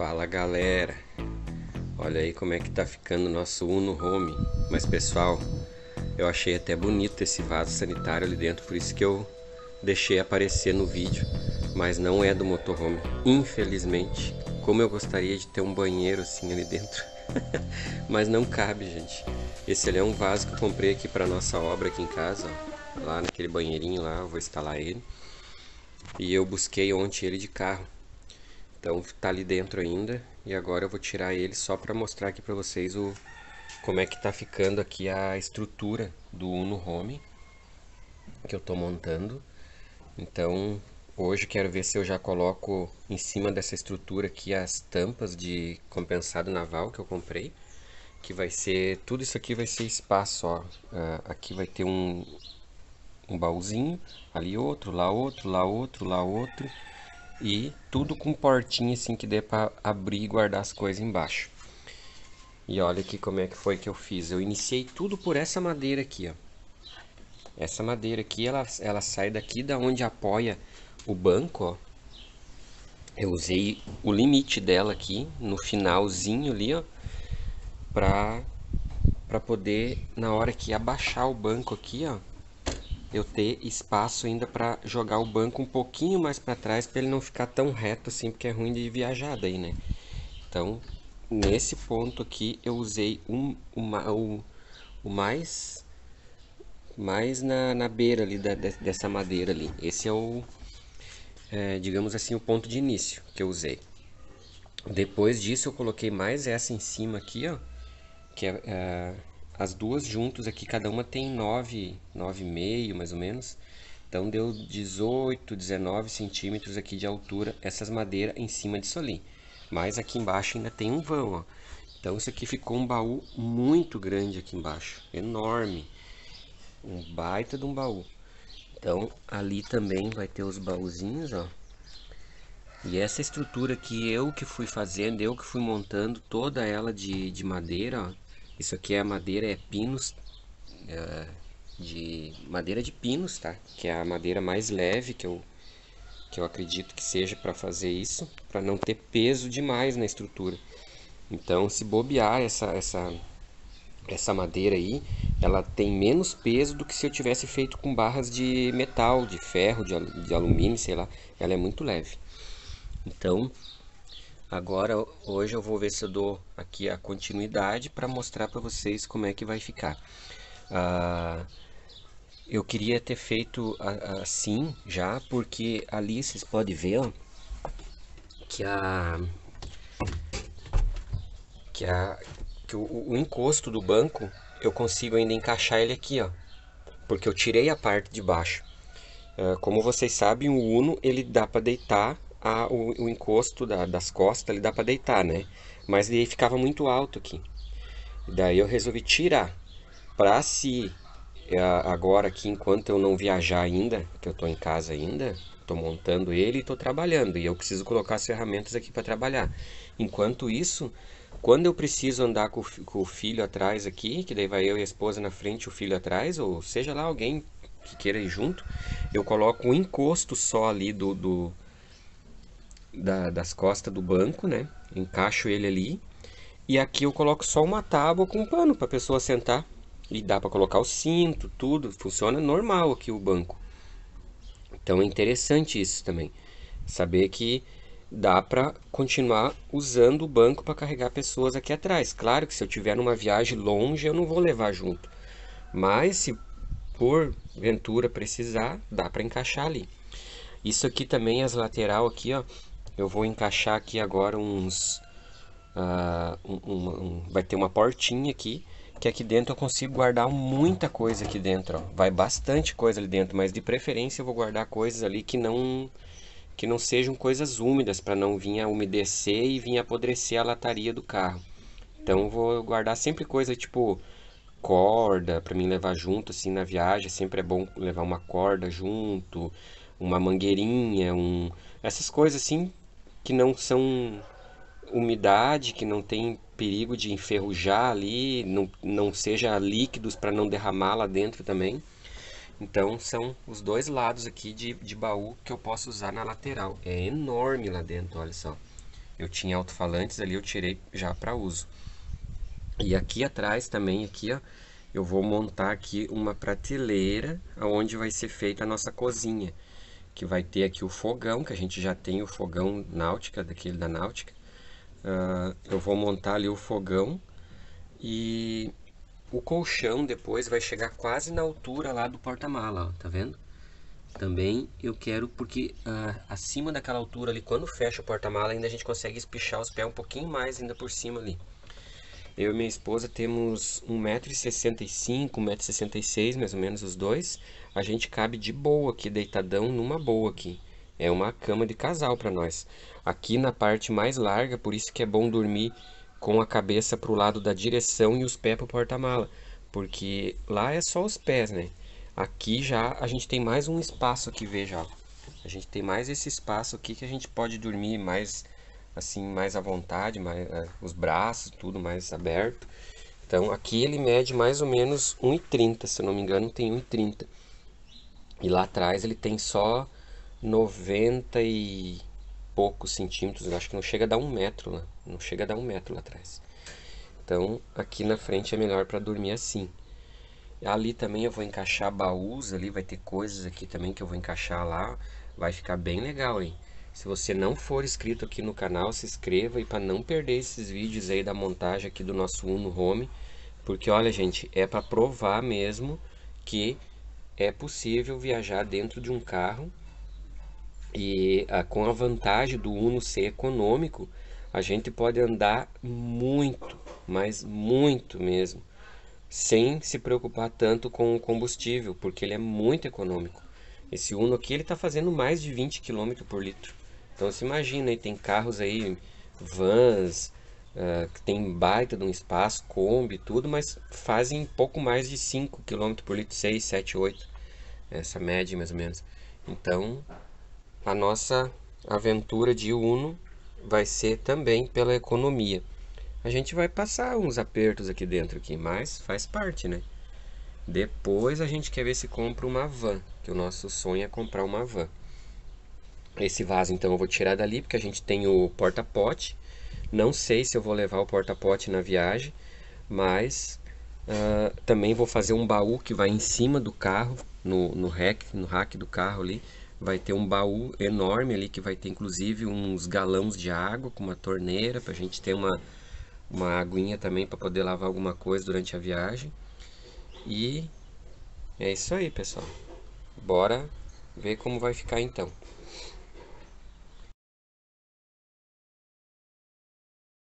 Fala galera, olha aí como é que tá ficando o nosso Uno Home. Mas pessoal, eu achei até bonito esse vaso sanitário ali dentro, por isso que eu deixei aparecer no vídeo, mas não é do motorhome, infelizmente. Como eu gostaria de ter um banheiro assim ali dentro, mas não cabe, gente. Esse ali é um vaso que eu comprei aqui para nossa obra aqui em casa, ó. lá naquele banheirinho lá, eu vou instalar ele. E eu busquei ontem ele de carro. Então tá ali dentro ainda. E agora eu vou tirar ele só para mostrar aqui para vocês o como é que tá ficando aqui a estrutura do Uno Home que eu tô montando. Então hoje quero ver se eu já coloco em cima dessa estrutura aqui as tampas de compensado naval que eu comprei. Que vai ser, tudo isso aqui vai ser espaço, ó. Ah, aqui vai ter um, um baúzinho, ali outro, lá outro, lá outro, lá outro. E tudo com portinha assim que dê para abrir e guardar as coisas embaixo. E olha aqui como é que foi que eu fiz. Eu iniciei tudo por essa madeira aqui, ó. Essa madeira aqui, ela, ela sai daqui da onde apoia o banco, ó. Eu usei o limite dela aqui, no finalzinho ali, ó. para para poder, na hora que abaixar o banco aqui, ó eu ter espaço ainda para jogar o banco um pouquinho mais para trás para ele não ficar tão reto assim, porque é ruim de viajar daí, né? Então, nesse ponto aqui eu usei um, uma, o, o mais mais na, na beira ali da, dessa madeira ali. Esse é o, é, digamos assim, o ponto de início que eu usei. Depois disso eu coloquei mais essa em cima aqui, ó, que é, é as duas juntos aqui, cada uma tem 9, 9,5 mais ou menos. Então deu 18, 19 centímetros aqui de altura essas madeiras em cima disso ali. Mas aqui embaixo ainda tem um vão, ó. Então isso aqui ficou um baú muito grande aqui embaixo, enorme. Um baita de um baú. Então ali também vai ter os baúzinhos, ó. E essa estrutura que eu que fui fazendo, eu que fui montando, toda ela de, de madeira, ó isso aqui é madeira, é pinos é, de madeira de pinos, tá? Que é a madeira mais leve que eu que eu acredito que seja para fazer isso, para não ter peso demais na estrutura. Então, se bobear essa essa essa madeira aí, ela tem menos peso do que se eu tivesse feito com barras de metal, de ferro, de, de alumínio, sei lá. Ela é muito leve. Então, Agora, hoje eu vou ver se eu dou aqui a continuidade para mostrar para vocês como é que vai ficar. Ah, eu queria ter feito assim já, porque ali vocês podem ver ó, que a que a que o, o encosto do banco eu consigo ainda encaixar ele aqui, ó, porque eu tirei a parte de baixo. Ah, como vocês sabem, o Uno ele dá para deitar a, o, o, encosto da, das costas, ali dá para deitar, né? Mas ele ficava muito alto aqui. Daí eu resolvi tirar para se é, agora aqui enquanto eu não viajar ainda, que eu estou em casa ainda, estou montando ele e estou trabalhando e eu preciso colocar as ferramentas aqui para trabalhar. Enquanto isso, quando eu preciso andar com, com, o filho atrás aqui, que daí vai eu e a esposa na frente, o filho atrás, ou seja lá alguém que queira ir junto, eu coloco um encosto só ali do, do da, das costas do banco, né? Encaixo ele ali. E aqui eu coloco só uma tábua com um pano para a pessoa sentar. E dá para colocar o cinto, tudo. Funciona normal aqui o banco. Então é interessante isso também. Saber que dá para continuar usando o banco para carregar pessoas aqui atrás. Claro que se eu tiver numa viagem longe, eu não vou levar junto. Mas se por ventura precisar, dá para encaixar ali. Isso aqui também, as lateral aqui, ó, eu vou encaixar aqui agora uns... Uh, um, um, um, vai ter uma portinha aqui, que aqui dentro eu consigo guardar muita coisa aqui dentro, ó. Vai bastante coisa ali dentro, mas de preferência eu vou guardar coisas ali que não que não sejam coisas úmidas para não vir a umedecer e vir a apodrecer a lataria do carro. Então vou guardar sempre coisa tipo corda para mim levar junto assim na viagem, é sempre é bom levar uma corda junto, uma mangueirinha, um essas coisas assim que não são umidade, que não tem perigo de enferrujar ali, não, não seja líquidos para não derramar lá dentro também. Então são os dois lados aqui de, de baú que eu posso usar na lateral. É enorme lá dentro, olha só. Eu tinha alto-falantes ali, eu tirei já para uso. E aqui atrás também, aqui ó, eu vou montar aqui uma prateleira onde vai ser feita a nossa cozinha que vai ter aqui o fogão, que a gente já tem o fogão náutica, daquele da náutica. Uh, eu vou montar ali o fogão e o colchão depois vai chegar quase na altura lá do porta-mala, tá vendo? Também eu quero, porque uh, acima daquela altura ali, quando fecha o porta-mala, ainda a gente consegue espichar os pés um pouquinho mais ainda por cima ali. Eu e minha esposa temos 1,65m, 1,66m, mais ou menos os dois. A gente cabe de boa aqui, deitadão, numa boa aqui. É uma cama de casal para nós. Aqui na parte mais larga, por isso que é bom dormir com a cabeça para o lado da direção e os pés para o porta-mala. Porque lá é só os pés, né? Aqui já a gente tem mais um espaço aqui, veja. A gente tem mais esse espaço aqui que a gente pode dormir mais assim mais à vontade, mais, é, os braços, tudo mais aberto. Então aqui ele mede mais ou menos 1,30, se eu não me engano tem 1,30. E lá atrás ele tem só 90 e poucos centímetros, eu acho que não chega a dar um metro lá, não chega a dar um metro lá atrás. Então aqui na frente é melhor para dormir assim. Ali também eu vou encaixar baús ali, vai ter coisas aqui também que eu vou encaixar lá, vai ficar bem legal, hein? Se você não for inscrito aqui no canal, se inscreva e para não perder esses vídeos aí da montagem aqui do nosso Uno Home, porque olha gente, é para provar mesmo que é possível viajar dentro de um carro e a, ah, com a vantagem do Uno ser econômico, a gente pode andar muito, mas muito mesmo, sem se preocupar tanto com o combustível, porque ele é muito econômico. Esse Uno aqui ele está fazendo mais de 20 km por litro. Então se imagina aí, tem carros aí, vans, uh, que tem baita de um espaço, Kombi, tudo, mas fazem pouco mais de 5 km por litro, 6, 7, 8, essa média mais ou menos. Então a nossa aventura de Uno vai ser também pela economia. A gente vai passar uns apertos aqui dentro aqui, mas faz parte, né? Depois a gente quer ver se compra uma van, que o nosso sonho é comprar uma van. Esse vaso então eu vou tirar dali porque a gente tem o porta-pote. Não sei se eu vou levar o porta-pote na viagem, mas uh, também vou fazer um baú que vai em cima do carro, no, no rack, no rack do carro ali. Vai ter um baú enorme ali que vai ter inclusive uns galões de água com uma torneira para a gente ter uma, uma aguinha também para poder lavar alguma coisa durante a viagem. E é isso aí, pessoal. Bora ver como vai ficar então.